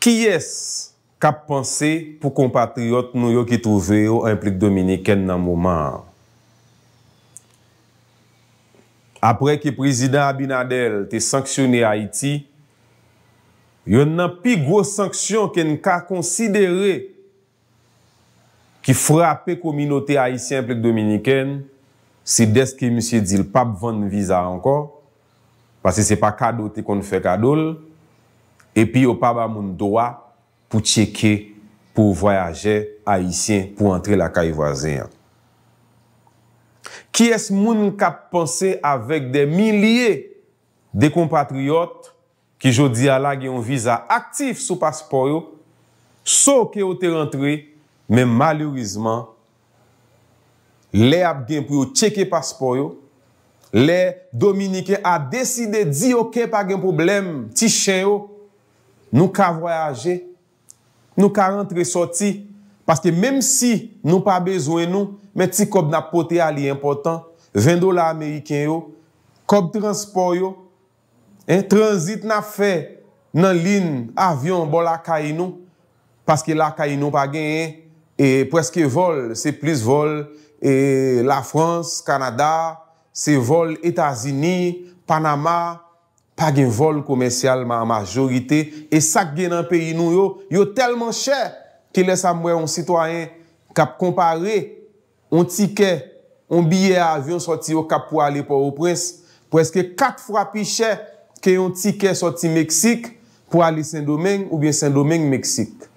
ki es kap panse pou kompatriot nou yo ki trove yo implik dominiken nan mouman. Apre ki prezident Abinadel te sanksyone Haiti, yon nan pi gwo sanksyon ken ka konsidere ki frape kominote Haitien implik dominiken, si des ki msye di lpap vande viza anko, pase se pa kadote kon fe kadol, epi yo pa ba moun doa pou cheke pou voyaje a isyen pou entre la kaye vwazen yon ki es moun kap pense avek de milye de kompatriyot ki jo di ala gen yon viza aktif sou paspoyo sou ke o te rentre men malurizman le ap gen pou yo cheke paspoyo le dominike a deside di yo ke pa gen problem ti chen yo Nou ka voyaje, nou ka rentre-soti, paske menm si nou pa bezwen nou, men ti kob nan pote a li important, vendou la Ameriken yo, kob transport yo, transit nan fe nan lin avyon bo la kainou, paske la kainou pa genye, e preske vol, se plis vol, e la Frans, Kanada, se vol Etasini, Panama, pa gen vol komensyal ma majorite, e sak gen an peyi nou yo, yo telman chè, ki lè sa mwè yon sitwayen, kap kompare, yon tikè, yon biye avyon soti yo, kap pou alè pou ou pres, pou eske kat fwa pi chè, ki yon tikè soti Meksik, pou alè Saint-Domingue, ou bien Saint-Domingue Meksik.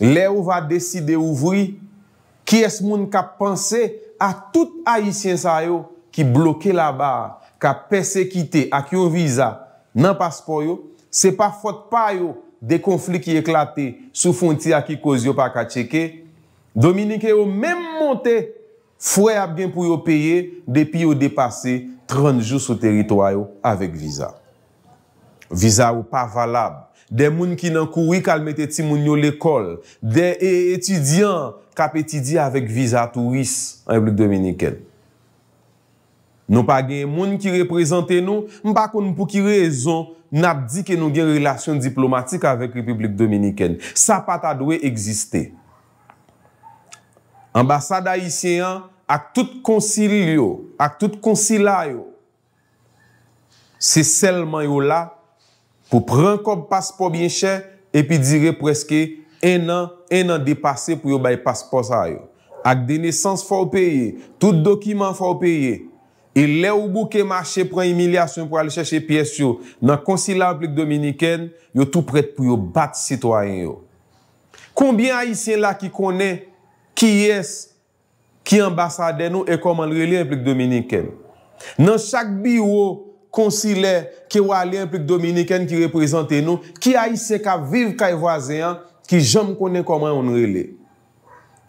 Lè ou va deside ouvri, ki es moun kap panse, a tout ayisyen sa yo, ki bloke la barre, ka persekite ak yon viza nan paspo yo, se pa fote pa yo de konflik ki eklate sou fonti ak ki kozyo pa ka cheke, Dominike yo menm monte fwe ap gen pou yo peye depi yo depase 30 jou sou teritwayo avèk viza. Viza yo pa valab, de moun ki nan koui kalmete timoun yo l'ekol, de e, e, etudyan kap etidye avèk viza turis an eblik Dominiken. Nou pa gen moun ki reprezenten nou, mpa kon mpou ki rezon nabdi ke nou gen relasyon diplomatik avek Republik Dominiken. Sa pata dwe egziste. Ambasada yiseyan ak tout konsil yo, ak tout konsil ayo. Se selman yo la pou pren kop paspo bien chè epi dire preske en an, en an depase pou yo bay paspo sa yo. Ak denesans faw peye, tout dokiman faw peye. e le ou bou ke mache pran emilyasyon pou alè chèche pièsyon, nan konsilè implik Dominiken, yo tout prèt pou yo bat sitwayen yo. Koumbien a isen la ki konè ki yes ki ambasade nou e koman relè implik Dominiken. Nan chak bi ou konsilè ki wale implik Dominiken ki reprezentè nou, ki a isen ka viv kaj e wazè an, ki jom konè koman relè.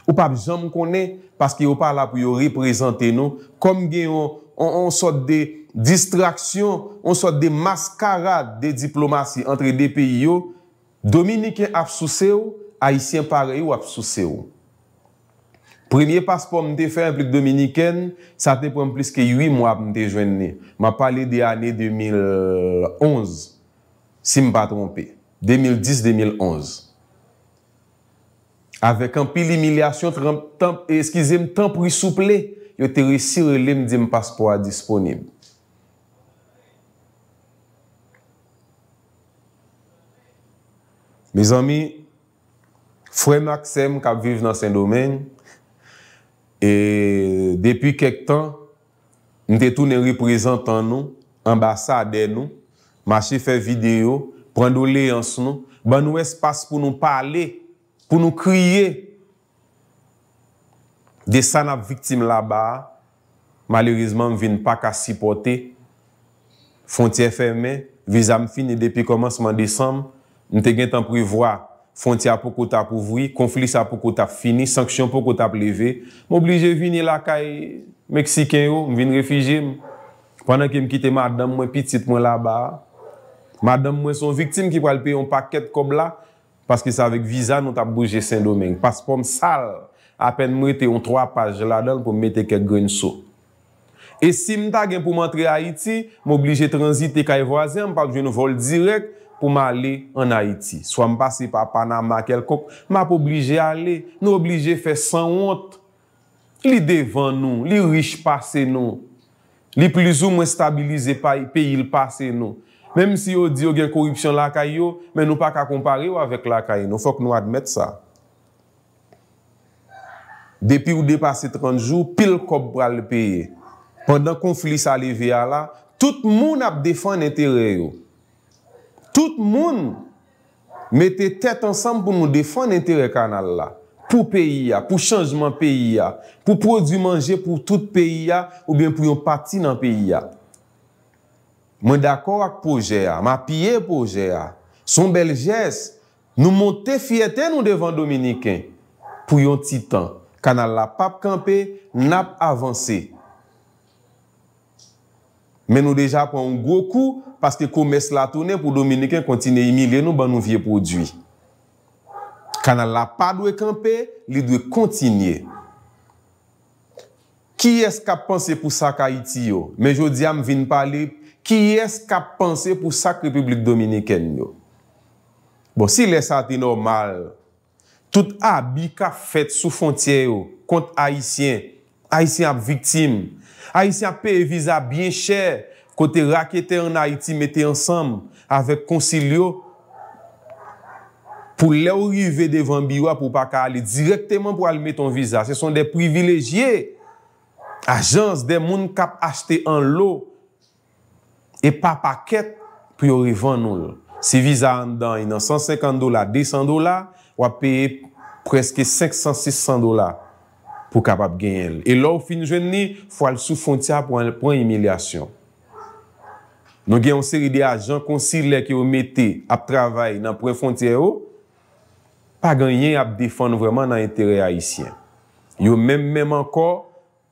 Ou pap, jom konè, paski yo pa la pou yo reprezentè nou, kom gen yon On sote de distraksyon, on sote de maskara de diplomasy entre de peyi yo. Dominiken apsouse ou, Haitien pare ou apsouse ou. Premye paspor mwen te fe implik Dominiken, sa te pwem plis ke 8 mwa mwen te jwenni. Mwa pale de ane 2011, si mba trompe. 2010-2011. Avek an pil imilyasyon, eskize m tan prisoupley yo te resir le m di m paspo a disponib. Me zanmi, fwe maksem kap viv nan sen domen, e depi kek tan, m te tou ne reprezentan nou, ambasade nou, ma che fe video, prendou le yans nou, ban nou espas pou nou pale, pou nou kriye, Desan ap viktim la ba, malerizman m vin pa ka sipote, fontye ferme, vizan m fini depi komanseman desan, m te gen tan privoa, fontye apou kouta kouvri, konflis apou kouta fini, sanksyon apou kouta pleve, m oblije vini la kay, Meksiken yo, m vin refijim, pandan ki m kite madan mwen pitit mwen la ba, madan mwen son viktim ki palpe yon paket kom la, paske sa vek vizan, m tap bouje Saint-Domingue, paspon sal, apen mwete yon 3 paj la dal pou mwete kek grenso. E si mta gen pou mwentre Haiti, mwoblije transite kay voazen, mpapjou nou vol direk pou mwale an Haiti. So mpase pa Panama kelkop, mwap oblije ale, nou oblije fe san ont. Li devan nou, li riche pase nou, li plizou mwen stabilize payil pase nou. Mem si yo di yo gen korupsyon lakay yo, men nou pa ka kompare yo avek lakay nou, fok nou admete sa. Depi ou depase 30 jou, pil kop bral peye. Pendan konflik sa leve ya la, tout moun ap defan n'interye yo. Tout moun mette tet ansan pou nou defan n'interye kanal la. Pou peyi ya, pou chanjman peyi ya, pou produ manje pou tout peyi ya, ou bien pou yon pati nan peyi ya. Mwen d'akor ak pouje ya, ma piye pouje ya. Son belges, nou monte fiyete nou devan dominiken pou yon titan. Kanal la pape kampe, nap avanse. Men nou deja pou an gwo kou, paske kou mes la tonen pou Dominiken kontine yi mile nou ban nou vie pou diwi. Kanal la pape dwe kampe, li dwe kontine. Ki eska panse pou sa ka iti yo? Men jodi am vin palip, ki eska panse pou sa republik Dominiken yo? Bon, si le sa ti normal, Tout abika fet sou fontye yo kont Haitien, Haitien ap viktim, Haitien ap pe viza bien chè kote rakete an Haiti mette ansam avek konsilyo pou le ou rive devan biwa pou pa ka ali direkteman pou alime ton viza. Se son de privilejye ajans de moun kap achete an lo e pa paket pou yo rive an nou lò. Se viza an dan y nan 150 dola, 200 dola, wap peye preske 500-600 dola pou kapap genyel. E lò ou fin jwen ni, fwa l sou fontya pou an l pran emilyasyon. Nou gen yon seri de ajan konsil lè ki yo mette ap travay nan pran fontye yo, pa genyen ap defan nou vreman nan entere ayisyen. Yo men men man kor,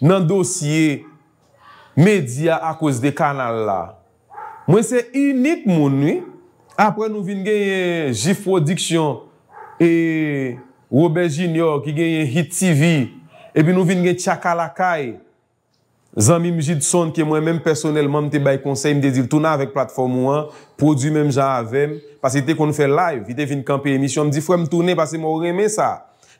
nan dosye media a kouz de kanal la. Mwen se unik moun ni. Apre nou vin genye Jifro Diction e Robert Junior ki genye Hit TV e pi nou vin genye Tchakalakay Zami Mjidson ki mwen menm personelman mte bay konsey mde di l touna avek platform mwen produ menm jan avem pasi te kon fè live, vi te vin kampi emisyon mdi fwe mtoune pasi mwen reme sa.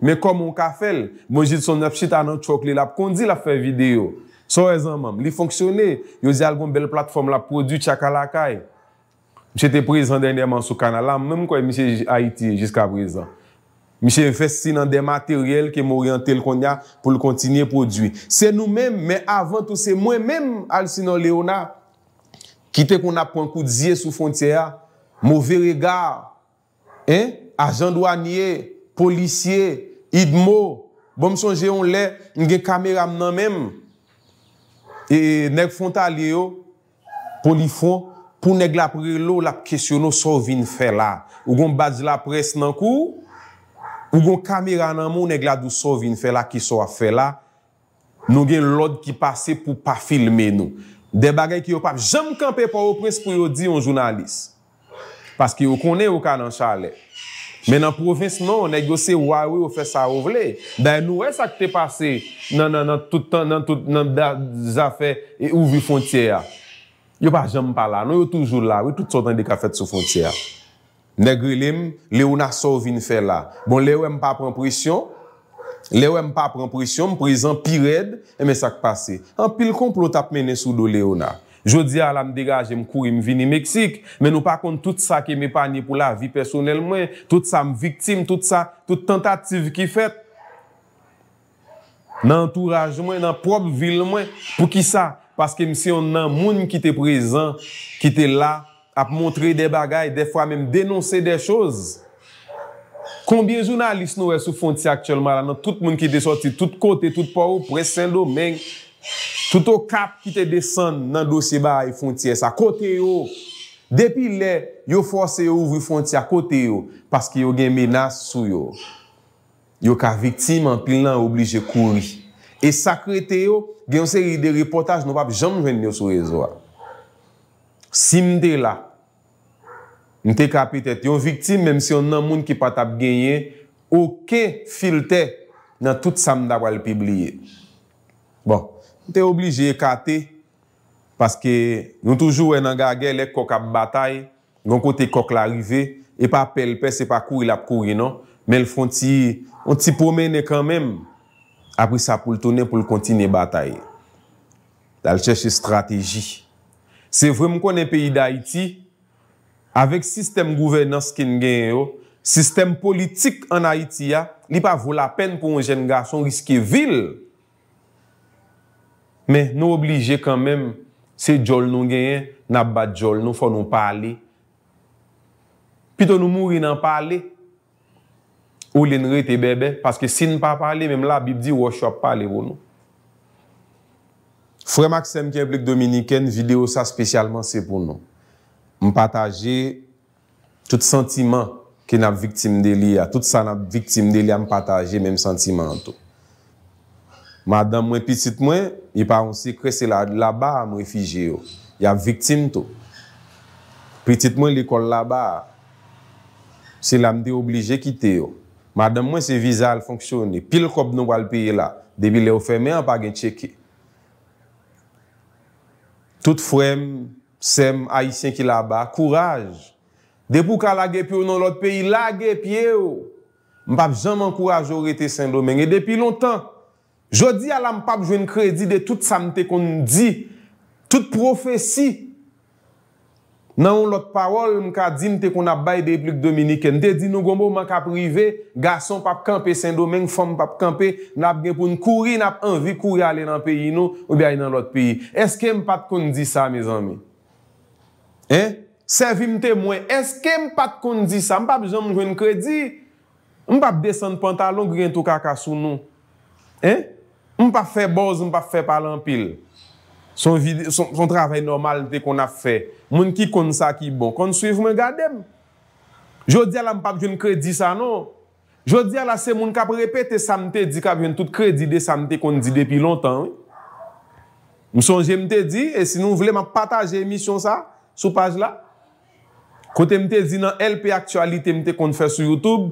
Men komon ka fel, mwen jit son ap chita nan chokli la, pou kondi la fe videyo. Son rezan mam, li fonksyonè, yo zi algon bel platform la produ chaka lakay. Mwen chete prezant dèndèman sou kanal la, mwen mwen kwa mwen chè Haiti jiska prezant. Mwen chè fès sinan dè materyèl ke mwen oryantèl kondi la pou l kontinye produ. Se nou men, men avan tou se mwen men, al sinan leona, kite kon ap pon kout zye sou fontyè, mwen ve rega, ajan douanye, polisye, Idmo, bom son jè yon lè, n gen kameram nan menm, e nèk fonta li yo, pon li fon, pou nèk la prir lò la kèsyon nou sovin fè la. Ou gon badj la pres nan kou, ou gon kameran nan moun nèk la dou sovin fè la ki soa fè la, nou gen lòd ki pase pou pa filme nou. De bagay ki yo pap, jèm kanpe pou yo pres pou yo di yon jounalist. Paske yo konen yo ka nan chale. Men nan provinsman, ou negyo se wawwe ou fe sa wavle. Dan nou we sa ke te pase nan toutan nan toutan nan daz afere e ouvi fontyera. Yo pa jam pa la, nou yo toujou la, we toutan an deka fet sou fontyera. Negri lem, le ou na sov in fe la. Bon, le ou em pa pren presyon, le ou em pa pren presyon, mprezen, pired, eme sa ke pase. An pil kon plot apmene sou do le ou na. Jodi a la mde gaje mkuri mvini Meksik, men nou pakon tout sa ke m e panye pou la vi personel mwen, tout sa m viktim, tout tentative ki fet, nan entourage mwen, nan prob vil mwen, pou ki sa? Paske mse yon nan moun mkite prezant, kite la ap montre de bagay, defwa men m denonse de choz. Kombye jou nan lis nou e sou fonti akchelman la nan tout moun ki de soti, tout kote, tout porou, presen do menk, tout ou kap ki te desan nan dosye ba ay fontye sa kote yo depi le yo force yo ouvri fontye akote yo paske yo gen menas sou yo yo ka viktim an pil nan oblije kouri e sakrete yo gen se ri de reportaj nou pap jom jwen nyo sou rezo a sim de la mte kapitet yo viktim menm si yo nan moun ki pat ap genye ou ke filte nan tout samda wale pibliye bon Mte oblije ekate, paske yon toujou enan gage lek kok ap batay, yon kote kok l'arive, e pa pel pes, e pa kouri lap kouri non, men l'fon ti promene kanmem, apri sa pou l'tone, pou l'kontin e batay. Dal chèche strategi. Se vre mkone peyi d'Haïti, avèk sistem gouvernance kin gen yo, sistem politik an Haïti ya, li pa vou la pen pou yon jen gason riske vil, Men nou oblige kan men se djol nou genyen, nap bat djol nou, fò nou pale. Pito nou mouri nan pale, ou lè nre te bebe, paske si nou pa pale, men m la bib di wò chòp pale wò nou. Frè Maxem Keplik Dominiken, video sa spesyalman se pou nou. M pataje tout sentimen ki nap viktim de li ya. Tout sa nap viktim de li ya, m pataje men sentimen an tou. Madan mwen pitit mwen, yi pa yon sikre se la ba mwen fije yo. Ya vitim to. Pitit mwen li kol la ba, se la mde oblije kite yo. Madan mwen se vizal fonksyoni, pil kop nou al piye la, debi le ou feme an pa gen cheke. Tout fwem, sem, aisyen ki la ba, kouraj. Depou ka lage piyo nan lot peyi, lage piyo. Mpap zanman kouraj yo rete sen domen, e depi lontan. Jodi ala mpap jwen kredi de tout sa mte kon di. Tout profesi. Nan ou lot parol mka di mte kon ap baye de iplik Dominiken. Nte di nou gombo man ka prive. Gason pap kampe, sendo menk fom pap kampe. Nap genpoun kouri, nap anvi kouri ale nan peyi nou. Ou bi a yon lot peyi. Eske mpap kon di sa, me zanme? Eh? Servi mte mwen. Eske mpap kon di sa? Mpap jwen mpap jwen kredi. Mpap desen pantalon, gren tou kakasu nou. Eh? Eh? M pa fè boz, m pa fè palan pil. Son travè normal te kon a fè. Moun ki kon sa ki bo. Kon souf mwen gade m. Jou di ala m pa joun kredi sa nou. Jou di ala se moun kap repete sa m te di ka joun tout kredi de sa m te kon di depi lontan. M sonje m te di e sinon vleman pataje emisyon sa sou page la. Kote m te di nan LP aktualite m te kon te fè sou YouTube.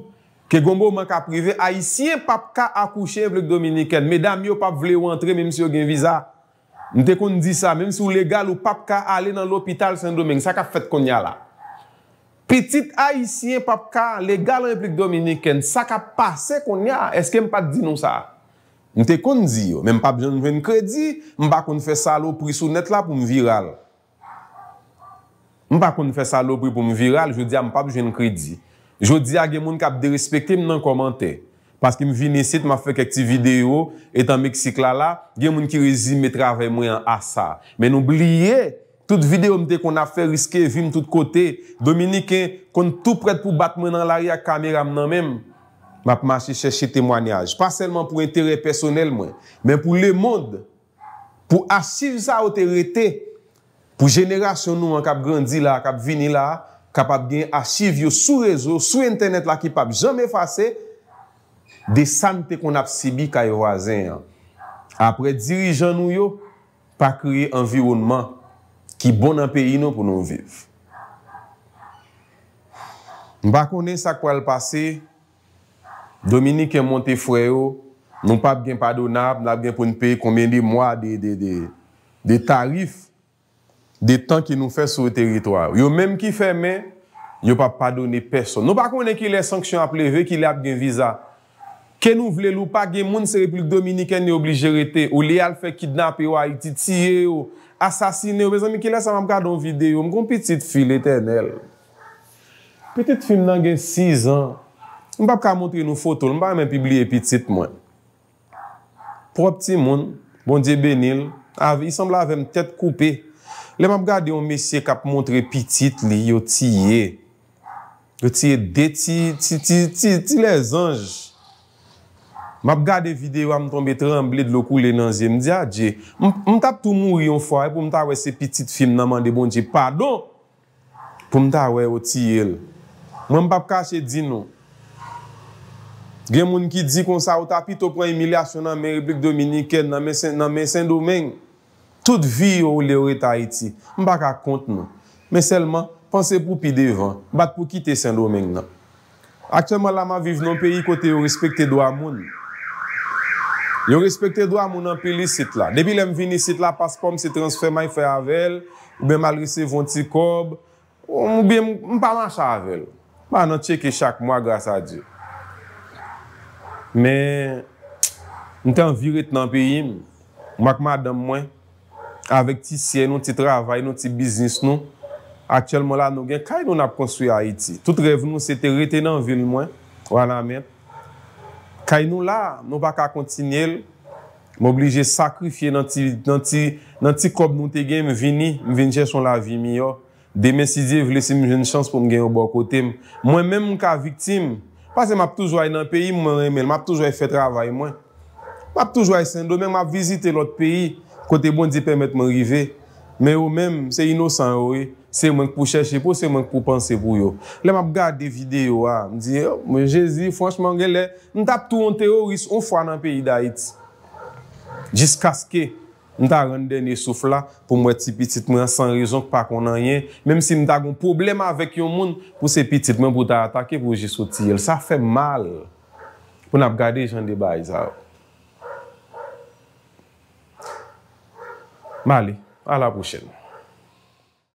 ke gombo man ka prive, haisyen pap ka akou chen vlik Dominiken, medam yo pap vle ou antre, mèm si yo gen viza, mèm te kon di sa, mèm si ou legal ou pap ka ale nan l'opital Saint-Domingue, sa ka fèt kon ya la. Petit haisyen pap ka legal ou vlik Dominiken, sa ka pase kon ya, eske m pa di nou sa? Mèm te kon di yo, mèm pap jen vwen kredi, m pa kon fè salopri sou net la pou m viral. M pa kon fè salopri pou m viral, jè di a m pap jen kredi. Jodi a gen moun kap de respekte m nan komante. Paske m vini sit ma fe kek ti video etan Meksik lala, gen moun ki rezi me travè mwen asa. Men oubliye, tout videom te kon a fe riske, vi m tout kote, Dominique kon tout pred pou bat men nan lari ak kamera m nan men, map ma chè chè chè témoanyaj. Pas selman pou enterè personel mwen, men pou le moun, pou achiv sa otè rete, pou jenera chonou an kap grandi la, kap vini la, kapap gen achiv yo sou rezo, sou internet la ki pap jome fase, de sanite kon ap sibik ay wazen. Apre dirijan nou yo, pa kreye environman ki bon an peyi nou pou nou viv. Mba konen sa kwa l pase, Dominique Montefreyo, nou pap gen padonab, nou ap gen pou npey konmen di mwa de tarif, De tan ki nou fè sou teritwa. Yo mèm ki fè mè, yo pa pa donè person. Nou pa konè ki lè sanksyon ap lè, vè ki lè ap gen viza. Ken nou vle lou pa gen moun se repil Dominiken ni oblijerete ou lè al fè kidnap yo, a iti tiye yo, asasine yo, bezan mi ki lè sa mèm ka don videyo. Mwen kon piti fil etenel. Piti fil nan gen 6 an. Mwen pa pa ka montre nou fotoun, mwen pa mèm pibliye piti sit mwen. Pro piti moun, bon diye benil, avi, i sembla avèm tèt koupè. Le map gade yon mesye kap montre pitit li yo ti ye. Yo ti ye deti, ti le zanj. Map gade videwa mtombe tremble dlo koule nan je. Mdia je, mtap tou mouri yon fwa e pou mta we se pitit film nan mande bon je. Padon pou mta we yo ti ye l. Mwem pap kache di nou. Gen moun ki di kon sa wot api to pran emilyasyon nan men replik Dominiken nan men Saint-Domingue. Tout vi non. non. non yo ou le ou re ta iti, m bak ak kont nou. Men selman, panse pou pi devan, bat pou kite sen do menk nan. Aktyenman la man vive nan peyi kote yo respekte do amoun. Yo respekte do amoun anpe li sit la. Depi lem vini sit la, paspon m se transfer may fe avel, ou be malri se vonti kob, ou be m pa mancha avel. Man an cheke chak mwa, gras a di. Men, m ten viret nan peyi, m bak ma dam mwen. avèk ti siè nou, ti travay, nou ti biznis nou, aktyèl mò la nou gen, kaj nou na pronsou ya iti? Tout rev nou se te reten nan vini mwen, wana men. Kaj nou la, nou baka kontinye l, mò oblije sakrifye nan ti kob nou te gen, mwen vini, mwen vini chè son la vi mi yo. Demè si diè, vè lè si mwen jè n chans pou mwen gen yo bò kote mwen. Mwen men mwen ka viktim, pasè m ap toujwa y nan peyi mwen remen, mwen ap toujwa y fè travay mwen. Mwen ap toujwa y Sendo, mwen ap vizite l ot peyi, Kote bon di permèt mwen rive, mè ou mèm, se inosan ou e, se mwen pou chèche pou, se mwen pou panse pou yo. Lè m ap gade de vide yo a, m di, o, oh, mè Jezi, fwanchman gè lè, m tap tou an teoris, an fwa nan peyi da it. Jiska ske, m tap rende dene soufla, pou m wè ti pitit mwen, san rizon kwa pa konan yen, mèm si m tap goun problem avèk yon moun pou se pitit mwen pou ta atake pou jisoti el. Sa fè mal pou n ap gade jan de bay za ou. Mali, ala bousen.